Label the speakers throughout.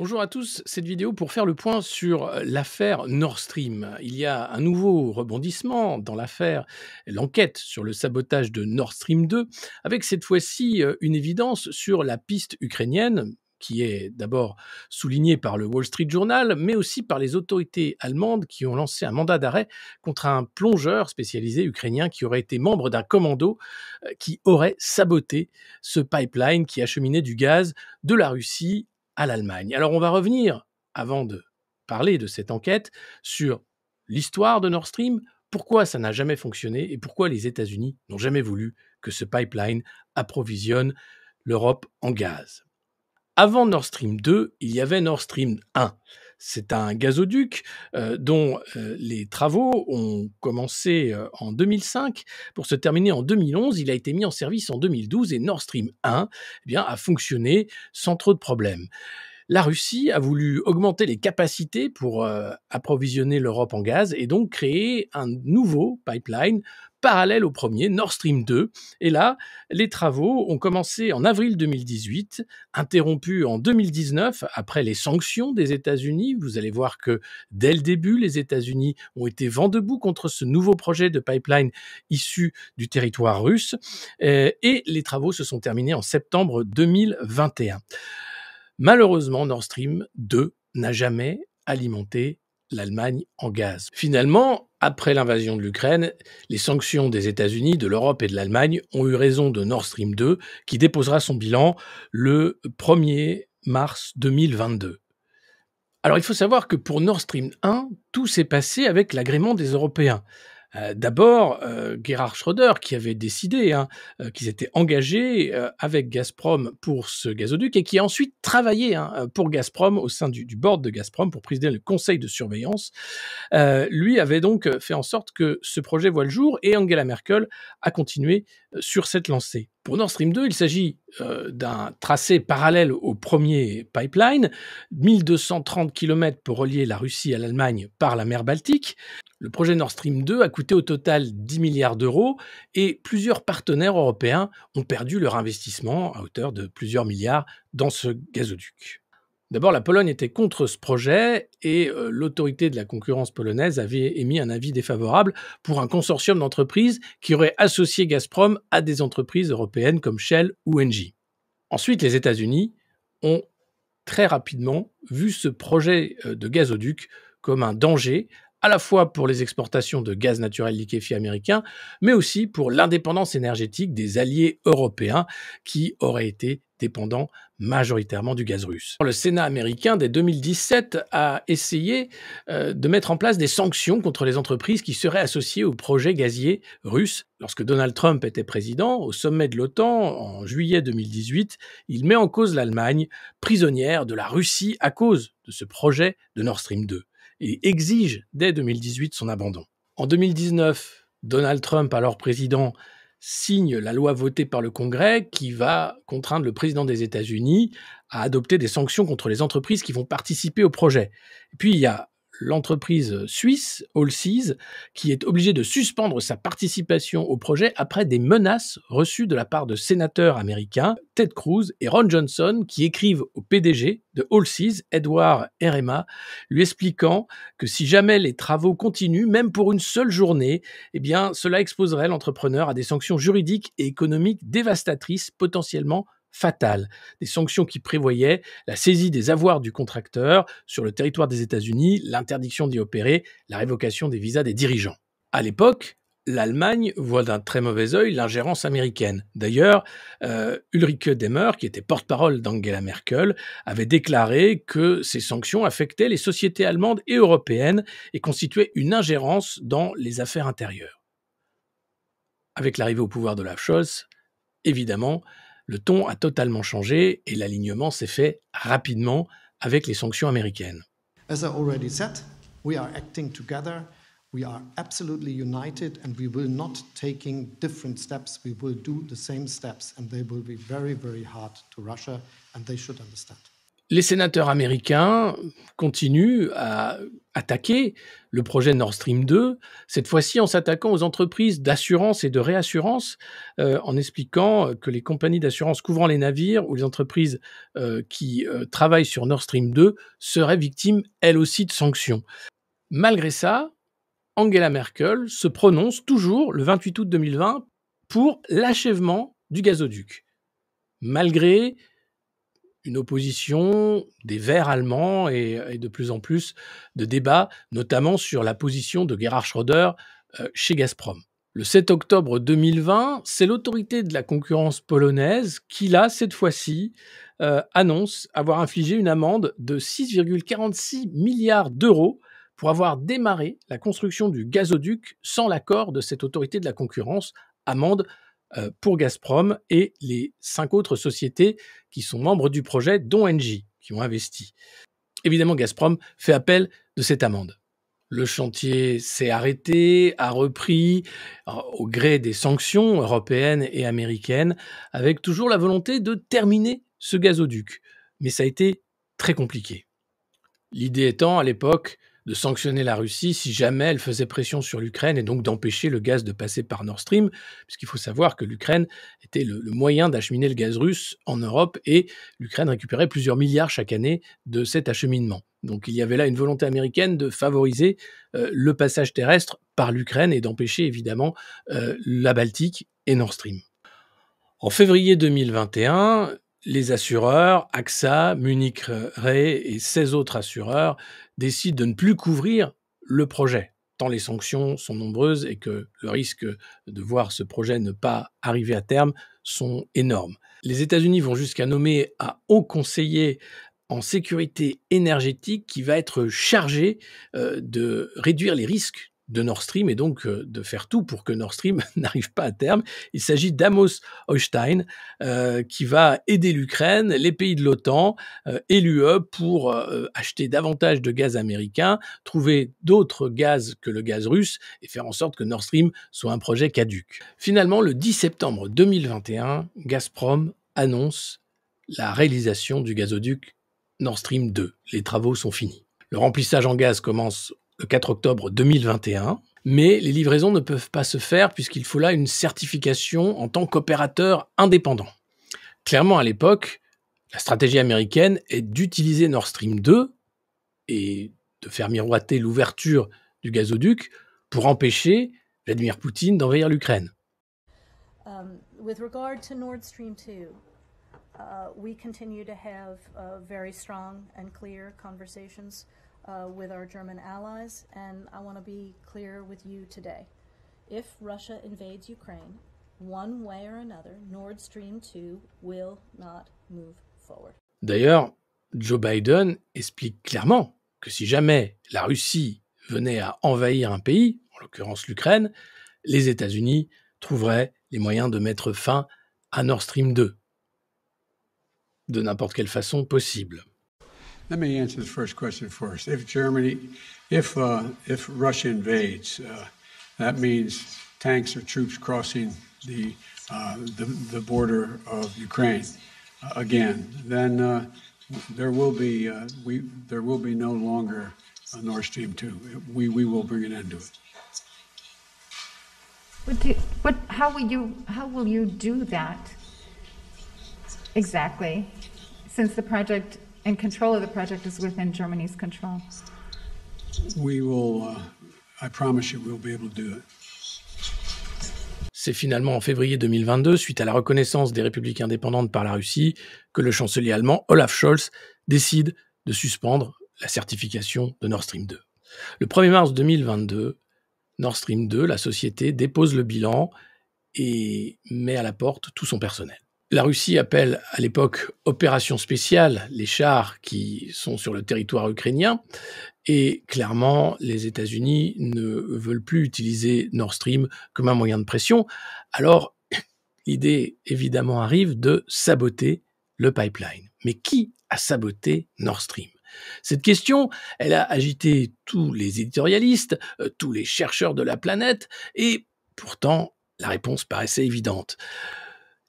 Speaker 1: Bonjour à tous, cette vidéo pour faire le point sur euh, l'affaire Nord Stream. Il y a un nouveau rebondissement dans l'affaire, l'enquête sur le sabotage de Nord Stream 2, avec cette fois-ci euh, une évidence sur la piste ukrainienne, qui est d'abord soulignée par le Wall Street Journal, mais aussi par les autorités allemandes qui ont lancé un mandat d'arrêt contre un plongeur spécialisé ukrainien qui aurait été membre d'un commando euh, qui aurait saboté ce pipeline qui acheminait du gaz de la Russie l'Allemagne. Alors on va revenir, avant de parler de cette enquête, sur l'histoire de Nord Stream, pourquoi ça n'a jamais fonctionné et pourquoi les États-Unis n'ont jamais voulu que ce pipeline approvisionne l'Europe en gaz. Avant Nord Stream 2, il y avait Nord Stream 1. C'est un gazoduc euh, dont euh, les travaux ont commencé euh, en 2005 pour se terminer en 2011. Il a été mis en service en 2012 et Nord Stream 1 eh bien, a fonctionné sans trop de problèmes. La Russie a voulu augmenter les capacités pour approvisionner l'Europe en gaz et donc créer un nouveau pipeline parallèle au premier, Nord Stream 2. Et là, les travaux ont commencé en avril 2018, interrompus en 2019 après les sanctions des États-Unis. Vous allez voir que dès le début, les États-Unis ont été vent debout contre ce nouveau projet de pipeline issu du territoire russe. Euh, et les travaux se sont terminés en septembre 2021. Malheureusement, Nord Stream 2 n'a jamais alimenté l'Allemagne en gaz. Finalement, après l'invasion de l'Ukraine, les sanctions des États-Unis, de l'Europe et de l'Allemagne ont eu raison de Nord Stream 2, qui déposera son bilan le 1er mars 2022. Alors il faut savoir que pour Nord Stream 1, tout s'est passé avec l'agrément des Européens. Euh, d'abord, euh, Gerhard Schröder, qui avait décidé hein, euh, qu'ils étaient engagés avec Gazprom pour ce gazoduc et qui a ensuite travaillé hein, pour Gazprom au sein du, du, board de Gazprom pour présider le conseil de surveillance, lui avait donc fait en sorte que ce projet voit le jour et Angela Merkel a continué sur cette lancée. Pour Nord Stream 2, il s'agit euh, d'un tracé parallèle au premier pipeline, 1230 km pour relier la Russie à l'Allemagne par la mer Baltique. Le projet Nord Stream 2 a coûté au total 10 milliards d'euros et plusieurs partenaires européens ont perdu leur investissement à hauteur de plusieurs milliards dans ce gazoduc. D'abord, la Pologne était contre ce projet et euh, l'autorité de la concurrence polonaise avait émis un avis défavorable pour un consortium d'entreprises qui aurait associé Gazprom à des entreprises européennes comme Shell ou Engie. Ensuite, les États-Unis ont très rapidement vu ce projet euh, de gazoduc comme un danger à la fois pour les exportations de gaz naturel liquéfié américain, mais aussi pour l'indépendance énergétique des alliés européens qui auraient été dépendants majoritairement du gaz russe. Le Sénat américain, dès 2017, a essayé euh, de mettre en place des sanctions contre les entreprises qui seraient associées au projet gazier russe. Lorsque Donald Trump était président, au sommet de l'OTAN, en juillet 2018, il met en cause l'Allemagne, prisonnière de la Russie à cause de ce projet de Nord Stream 2 et exige dès 2018 son abandon. En 2019, Donald Trump, alors président, signe la loi votée par le Congrès qui va contraindre le président des États-Unis à adopter des sanctions contre les entreprises qui vont participer au projet. puis il y a l'entreprise suisse Allseas qui est obligée de suspendre sa participation au projet après des menaces reçues de la part de sénateurs américains Ted Cruz et Ron Johnson qui écrivent au PDG de Allseas, Edward Erema, lui expliquant que si jamais les travaux continuent, même pour une seule journée, eh bien cela exposerait l'entrepreneur à des sanctions juridiques et économiques dévastatrices potentiellement fatales, des sanctions qui prévoyaient la saisie des avoirs du contracteur sur le territoire des États-Unis, l'interdiction d'y opérer, la révocation des visas des dirigeants. À l'époque, l'Allemagne voit d'un très mauvais œil l'ingérence américaine. D'ailleurs, euh, Ulrike Demmer, qui était porte-parole d'Angela Merkel, avait déclaré que ces sanctions affectaient les sociétés allemandes et européennes et constituaient une ingérence dans les affaires intérieures. Avec l'arrivée au pouvoir de la Scholz, évidemment, le ton a totalement changé et l'alignement s'est fait rapidement avec les sanctions américaines. As I already said, we are acting together, we are absolutely united and we will not taking different steps, we will do the same steps and they will be very very hard to Russia and they should understand les sénateurs américains continuent à attaquer le projet Nord Stream 2, cette fois-ci en s'attaquant aux entreprises d'assurance et de réassurance, euh, en expliquant que les compagnies d'assurance couvrant les navires ou les entreprises euh, qui euh, travaillent sur Nord Stream 2 seraient victimes elles aussi de sanctions. Malgré ça, Angela Merkel se prononce toujours le 28 août 2020 pour l'achèvement du gazoduc. Malgré une opposition des Verts allemands et, de plus en plus de débats, notamment sur la position de Gerhard Schröder euh, chez Gazprom. Le 7 octobre 2020, c'est l'autorité de la concurrence polonaise qui, là, cette fois-ci, euh, annonce avoir infligé une amende de 6,46 milliards d'euros pour avoir démarré la construction du gazoduc sans l'accord de cette autorité de la concurrence, amende euh, pour Gazprom et les cinq autres sociétés qui sont membres du projet, dont Engie, qui ont investi. Évidemment, Gazprom fait appel de cette amende. Le chantier s'est arrêté, a repris euh, au gré des sanctions européennes et américaines, avec toujours la volonté de terminer ce gazoduc. Mais ça a été très compliqué. L'idée étant, à l'époque, de sanctionner la Russie si jamais elle faisait pression sur l'Ukraine et donc d'empêcher le gaz de passer par Nord Stream, puisqu'il faut savoir que l'Ukraine était le, moyen d'acheminer le gaz russe en Europe et l'Ukraine récupérait plusieurs milliards chaque année de cet acheminement. Donc il y avait là une volonté américaine de favoriser euh, le passage terrestre par l'Ukraine et d'empêcher évidemment euh, la Baltique et Nord Stream. En février 2021, les assureurs, AXA, Munich Re et 16 autres assureurs décident de ne plus couvrir le projet, tant les sanctions sont nombreuses et que le risque de voir ce projet ne pas arriver à terme sont énormes. Les États-Unis vont jusqu'à nommer un haut conseiller en sécurité énergétique qui va être chargé euh, de réduire les risques de Nord Stream et donc euh, de faire tout pour que Nord Stream n'arrive pas à terme. Il s'agit d'Amos Holstein euh, qui va aider l'Ukraine, les pays de l'OTAN euh, et l'UE pour acheter davantage de gaz américain, trouver d'autres gaz que le gaz russe et faire en sorte que Nord Stream soit un projet caduc. Finalement, le 10 septembre 2021, Gazprom annonce la réalisation du gazoduc Nord Stream 2. Les travaux sont finis. Le remplissage en gaz commence le 4 octobre 2021. Mais les livraisons ne peuvent pas se faire puisqu'il faut là une certification en tant qu'opérateur indépendant. Clairement, à l'époque, la stratégie américaine est d'utiliser Nord Stream 2 et de faire miroiter l'ouverture du gazoduc pour empêcher Vladimir Poutine d'envahir l'Ukraine. Um, Nord Stream 2, uh, we continue to have uh, very strong and clear Uh, with our German allies, and I want to be clear with you today. If Russia invades Ukraine, one way or another, Nord Stream 2 will not move forward. D'ailleurs, Joe Biden explique clairement que si jamais la Russie venait à envahir un pays, en l'occurrence l'Ukraine, les États-Unis trouveraient les moyens de mettre fin à Nord Stream 2. De n'importe quelle façon possible. Let me answer the first question first. If Germany, if uh, if Russia invades, uh, that means tanks or troops crossing the uh, the, the, border of Ukraine uh, again. Then uh, there will be uh, we there will be no longer a Nord Stream two. We we will bring an end to it. What, do, what how will you how will you do that exactly? Since the project C'est finalement en février 2022, suite à la reconnaissance des républiques indépendantes par la Russie, que le chancelier allemand Olaf Scholz décide de suspendre la certification de Nord Stream 2. Le 1er mars 2022, Nord Stream 2, la société, dépose le bilan et met à la porte tout son personnel. La Russie appelle à l'époque opération spéciale les chars qui sont sur le territoire ukrainien et clairement les États-Unis ne veulent plus utiliser Nord Stream comme un moyen de pression. Alors l'idée évidemment arrive de saboter le pipeline. Mais qui a saboté Nord Stream cette question, elle a agité tous les éditorialistes, euh, tous les chercheurs de la planète, et pourtant la réponse paraissait évidente.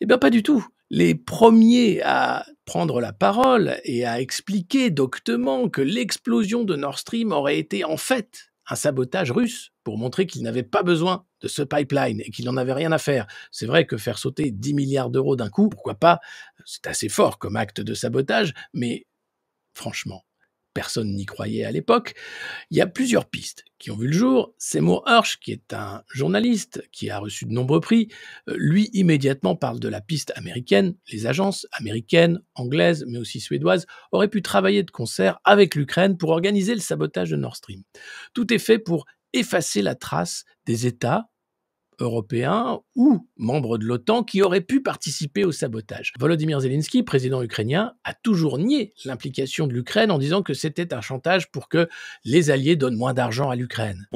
Speaker 1: Eh bien, pas du tout. Les premiers à prendre la parole et à expliquer doctement que l'explosion de Nord Stream aurait été en fait un sabotage russe pour montrer qu'il n'avait pas besoin de ce pipeline et qu'il n'en avait rien à faire. C'est vrai que faire sauter 10 milliards d'euros d'un coup, pourquoi pas, c'est assez fort comme acte de sabotage, mais franchement, personne n'y croyait à l'époque, il y a plusieurs pistes qui ont vu le jour. Seymour Hirsch, qui est un journaliste qui a reçu de nombreux prix, euh, lui immédiatement parle de la piste américaine. Les agences américaines, anglaises, mais aussi suédoises auraient pu travailler de concert avec l'Ukraine pour organiser le sabotage de Nord Stream. Tout est fait pour effacer la trace des États européens ou membres de l'OTAN qui auraient pu participer au sabotage. Volodymyr Zelensky, président ukrainien, a toujours nié l'implication de l'Ukraine en disant que c'était un chantage pour que les Alliés donnent moins d'argent à l'Ukraine.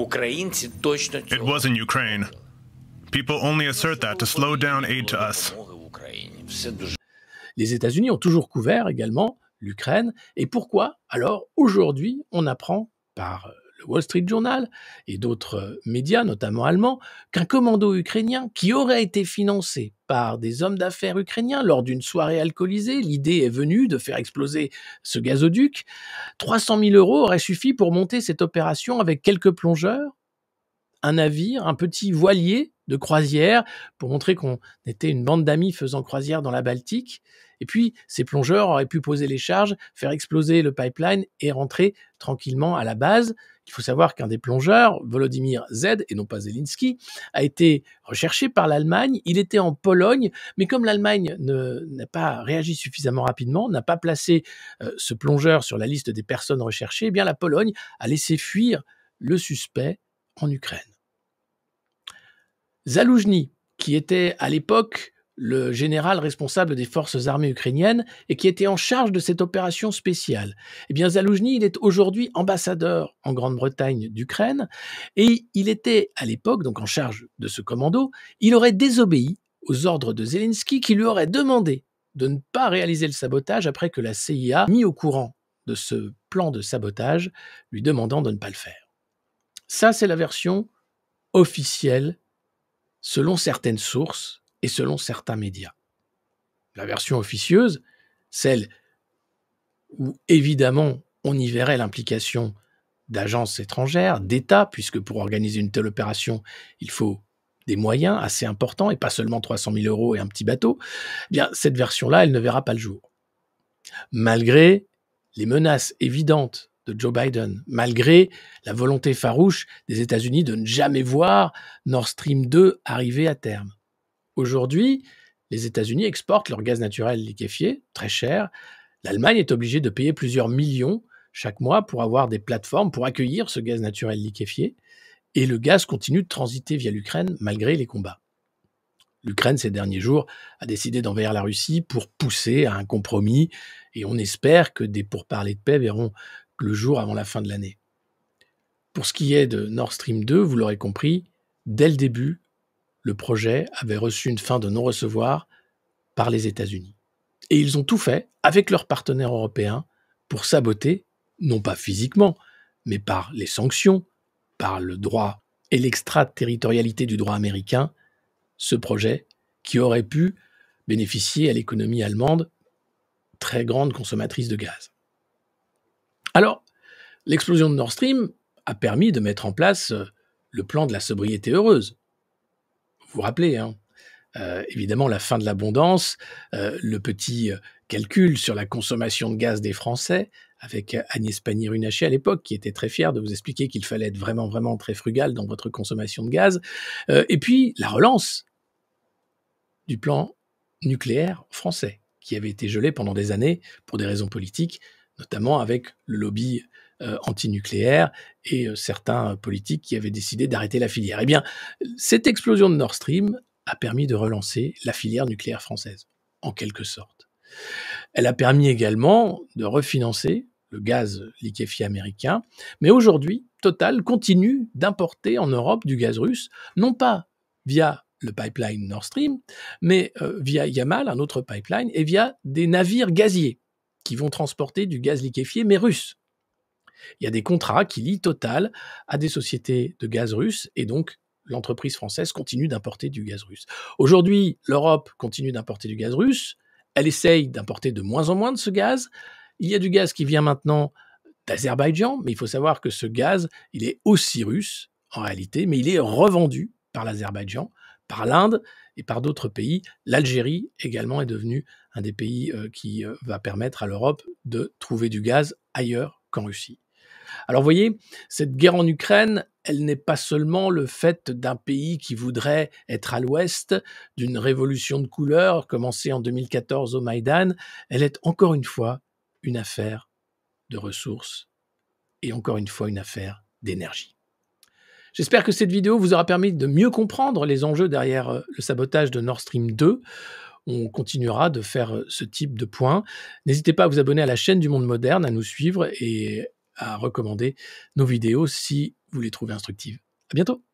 Speaker 1: Les États-Unis ont toujours couvert également l'Ukraine. Et pourquoi alors aujourd'hui on apprend par euh, le Wall Street Journal et d'autres euh, médias, notamment allemands, qu'un commando ukrainien qui aurait été financé par des hommes d'affaires ukrainiens lors d'une soirée alcoolisée, l'idée est venue de faire exploser ce gazoduc, 300 000 euros auraient suffi pour monter cette opération avec quelques plongeurs, un navire, un petit voilier de croisière, pour montrer qu'on était une bande d'amis faisant croisière dans la Baltique, et puis, ces plongeurs auraient pu poser les charges, faire exploser le pipeline et rentrer tranquillement à la base. Il faut savoir qu'un des plongeurs, Volodymyr Z, et non pas Zelensky, a été recherché par l'Allemagne. Il était en Pologne, mais comme l'Allemagne n'a pas réagi suffisamment rapidement, n'a pas placé euh, ce plongeur sur la liste des personnes recherchées, eh bien la Pologne a laissé fuir le suspect en Ukraine. Zaloujny, qui était à l'époque le général responsable des forces armées ukrainiennes et qui était en charge de cette opération spéciale. Eh bien, Zaloujny, il est aujourd'hui ambassadeur en Grande-Bretagne d'Ukraine et il était à l'époque donc en charge de ce commando. Il aurait désobéi aux ordres de Zelensky qui lui aurait demandé de ne pas réaliser le sabotage après que la CIA mis au courant de ce plan de sabotage, lui demandant de ne pas le faire. Ça, c'est la version officielle selon certaines sources et selon certains médias. La version officieuse, celle où évidemment on y verrait l'implication d'agences étrangères, d'États, puisque pour organiser une telle opération, il faut des moyens assez importants et pas seulement 300 000 euros et un petit bateau, eh bien cette version-là, elle ne verra pas le jour. Malgré les menaces évidentes de Joe Biden, malgré la volonté farouche des États-Unis de ne jamais voir Nord Stream 2 arriver à terme. Aujourd'hui, les États-Unis exportent leur gaz naturel liquéfié, très cher. L'Allemagne est obligée de payer plusieurs millions chaque mois pour avoir des plateformes pour accueillir ce gaz naturel liquéfié. Et le gaz continue de transiter via l'Ukraine malgré les combats. L'Ukraine, ces derniers jours, a décidé d'envahir la Russie pour pousser à un compromis et on espère que des pourparlers de paix verront le jour avant la fin de l'année. Pour ce qui est de Nord Stream 2, vous l'aurez compris, dès le début, le projet avait reçu une fin de non-recevoir par les États-Unis. Et ils ont tout fait avec leurs partenaires européens pour saboter, non pas physiquement, mais par les sanctions, par le droit et l'extraterritorialité du droit américain, ce projet qui aurait pu bénéficier à l'économie allemande, très grande consommatrice de gaz. Alors, l'explosion de Nord Stream a permis de mettre en place euh, le plan de la sobriété heureuse, vous rappelez, hein. euh, évidemment la fin de l'abondance, euh, le petit euh, calcul sur la consommation de gaz des Français avec Agnès Pannier-Runacher à l'époque, qui était très fière de vous expliquer qu'il fallait être vraiment, vraiment très frugal dans votre consommation de gaz. et puis la relance du plan nucléaire français, qui avait été gelé pendant des années pour des raisons politiques, notamment avec le lobby euh, anti-nucléaire et euh, certains euh, politiques qui avaient décidé d'arrêter la filière. Eh bien, cette explosion de Nord Stream a permis de relancer la filière nucléaire française, en quelque sorte. Elle a permis également de refinancer le gaz liquéfié américain, mais aujourd'hui, Total continue d'importer en Europe du gaz russe, non pas via le pipeline Nord Stream, mais via Yamal, un autre pipeline, et via des navires gaziers qui vont transporter du gaz liquéfié, mais russe. Il y a des contrats qui lient Total à des sociétés de gaz russe et donc l'entreprise française continue d'importer du gaz russe. Aujourd'hui, l'Europe continue d'importer du gaz russe, elle essaye d'importer de moins en moins de ce gaz. Il y a du gaz qui vient maintenant d'Azerbaïdjan, mais il faut savoir que ce gaz, il est aussi russe en réalité, mais il est revendu par l'Azerbaïdjan, par l'Inde et par d'autres pays. L'Algérie également est devenue un des pays euh, qui euh, va permettre à l'Europe de trouver du gaz ailleurs qu'en Russie. Alors voyez, cette guerre en Ukraine, elle n'est pas seulement le fait d'un pays qui voudrait être à l'ouest, d'une révolution de couleurs commencée en 2014 au Maïdan, elle est encore une fois une affaire de ressources et encore une fois une affaire d'énergie. J'espère que cette vidéo vous aura permis de mieux comprendre les enjeux derrière euh, le sabotage de Nord Stream 2 on continuera de faire euh, ce type de points. N'hésitez pas à vous abonner à la chaîne du Monde Moderne, à nous suivre et à recommander nos vidéos si vous les trouvez instructives. À bientôt!